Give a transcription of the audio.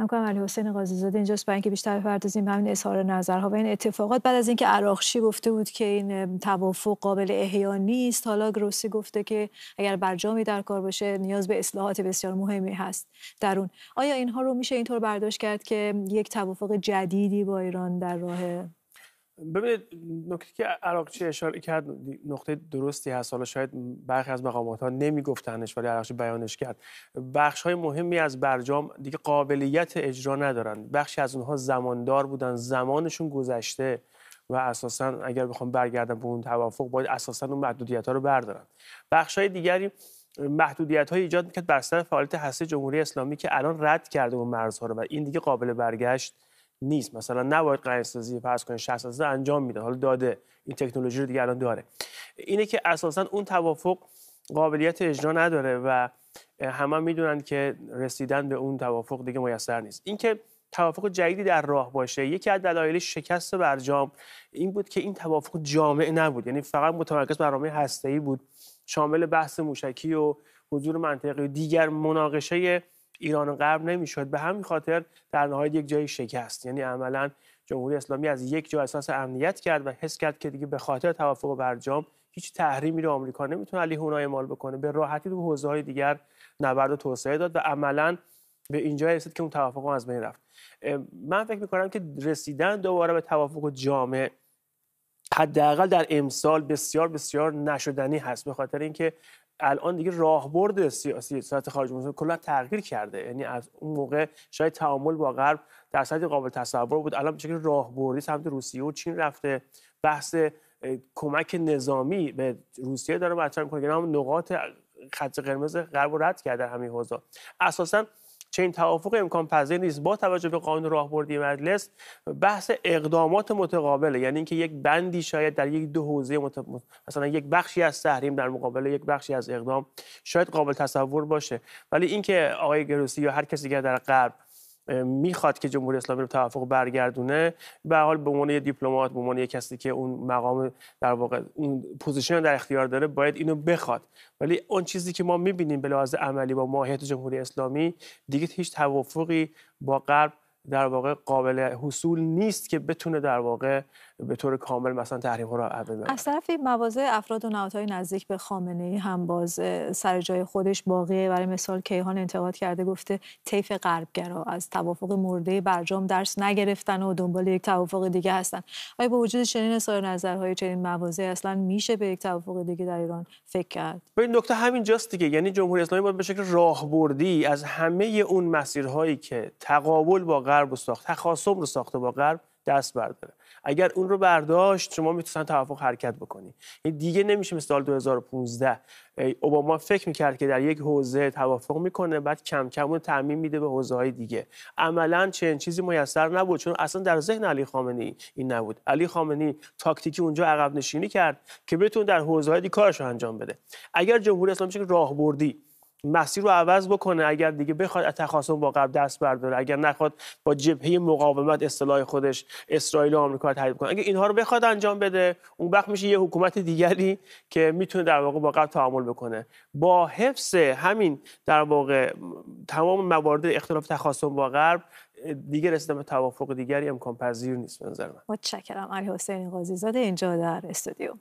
همکارم علی حسین قاضی زاده اینجاست برای اینکه بیشتر بپردازیم همین اظهار نظرها و این اتفاقات بعد از اینکه عراقشی گفته بود که این توافق قابل احیا نیست حالا گروسی گفته که اگر برجامی در کار باشه نیاز به اصلاحات بسیار مهمی هست در اون آیا اینها رو میشه اینطور برداشت کرد که یک توافق جدیدی با ایران در راه ببینید نکته که عراقچی اشاره کرد نقطه درستی هست حالا شاید برخی از مقامات ها نمیگفتنش ولی عراقچی بیانش کرد بخش های مهمی از برجام دیگه قابلیت اجرا ندارن بخشی از اونها زماندار بودن زمانشون گذشته و اساسا اگر بخوام برگردم به اون توافق باید اساسا اون محدودیت ها رو بردارن بخش های دیگری محدودیت های ایجاد میکرد بر سر فعالیت هسته جمهوری اسلامی که الان رد کرده اون مرزها رو و این دیگه قابل برگشت نیست مثلا نباید سازی فرض کنید 60 سازه انجام میده حالا داده این تکنولوژی رو دیگه الان داره اینه که اساسا اون توافق قابلیت اجرا نداره و همه میدونن که رسیدن به اون توافق دیگه میسر نیست اینکه توافق جدیدی در راه باشه یکی از دلایل شکست برجام این بود که این توافق جامع نبود یعنی فقط متمرکز برنامه هسته‌ای بود شامل بحث موشکی و حضور منطقی و دیگر مناقشه ایران غرب نمیشد به همین خاطر در نهایت یک جایی شکست یعنی عملا جمهوری اسلامی از یک جا احساس امنیت کرد و حس کرد که دیگه به خاطر توافق برجام هیچ تحریمی رو آمریکا نمیتونه علیه اونها اعمال بکنه به راحتی تو حوزه های دیگر نبرد و توسعه داد و عملا به اینجا رسید که اون توافق از بین رفت من فکر میکنم که رسیدن دوباره به توافق جامع حداقل در امسال بسیار بسیار نشدنی هست به خاطر اینکه الان دیگه راهبرد سیاسی سیاست خارج مسئول کلا تغییر کرده یعنی از اون موقع شاید تعامل با غرب در سطح قابل تصور بود الان به شکل راهبردی سمت روسیه و چین رفته بحث کمک نظامی به روسیه داره مطرح میکنه که نقاط خط قرمز غرب رو رد کرده در همین حوزه اساسا چنین توافق امکان پذیر نیست با توجه به قانون راهبردی مجلس بحث اقدامات متقابله یعنی اینکه یک بندی شاید در یک دو حوزه مت... مثلا یک بخشی از تحریم در مقابل یک بخشی از اقدام شاید قابل تصور باشه ولی اینکه آقای گروسی یا هر کسی که در غرب میخواد که جمهوری اسلامی رو توافق برگردونه به حال به عنوان دیپلمات به عنوان کسی که اون مقام در واقع اون پوزیشن در اختیار داره باید اینو بخواد ولی اون چیزی که ما میبینیم به لحاظ عملی با ماهیت جمهوری اسلامی دیگه هیچ توافقی با غرب در واقع قابل حصول نیست که بتونه در واقع به طور کامل مثلا تحریم ها را عوض از طرف مواضع افراد و نهادهای نزدیک به خامنه هم باز سر جای خودش باقیه برای مثال کیهان انتقاد کرده گفته طیف غربگرا از توافق مرده برجام درس نگرفتن و دنبال یک توافق دیگه هستن آیا با وجود چنین سایر نظرهای چنین مواضع اصلا میشه به یک توافق دیگه در ایران فکر کرد به این نکته همین جاست دیگه یعنی جمهوری اسلامی باید به شکل راهبردی از همه اون مسیرهایی که تقابل با غرب رو ساخت تخاصم رو ساخته با غرب دست برداره اگر اون رو برداشت شما میتونن توافق حرکت بکنی یعنی دیگه نمیشه مثل سال 2015 اوباما فکر میکرد که در یک حوزه توافق میکنه بعد کم کم اون تعمین میده به حوزه های دیگه عملا چنین چیزی میسر نبود چون اصلا در ذهن علی خامنه‌ای این نبود علی خامنی تاکتیکی اونجا عقب نشینی کرد که بتون در حوزه های دیگه کارش انجام بده اگر جمهوری اسلامی راهبردی مسیر رو عوض بکنه اگر دیگه بخواد تخاصم با قبل دست برداره اگر نخواد با جبهه مقاومت اصطلاح خودش اسرائیل و آمریکا رو تایید کنه اگر اینها رو بخواد انجام بده اون وقت میشه یه حکومت دیگری که میتونه در واقع با قبل تعامل بکنه با حفظ همین در واقع تمام موارد اختلاف تخاصم با غرب دیگه رسیدن به توافق دیگری امکان پذیر نیست به نظر من متشکرم علی حسین قاضی اینجا در استودیو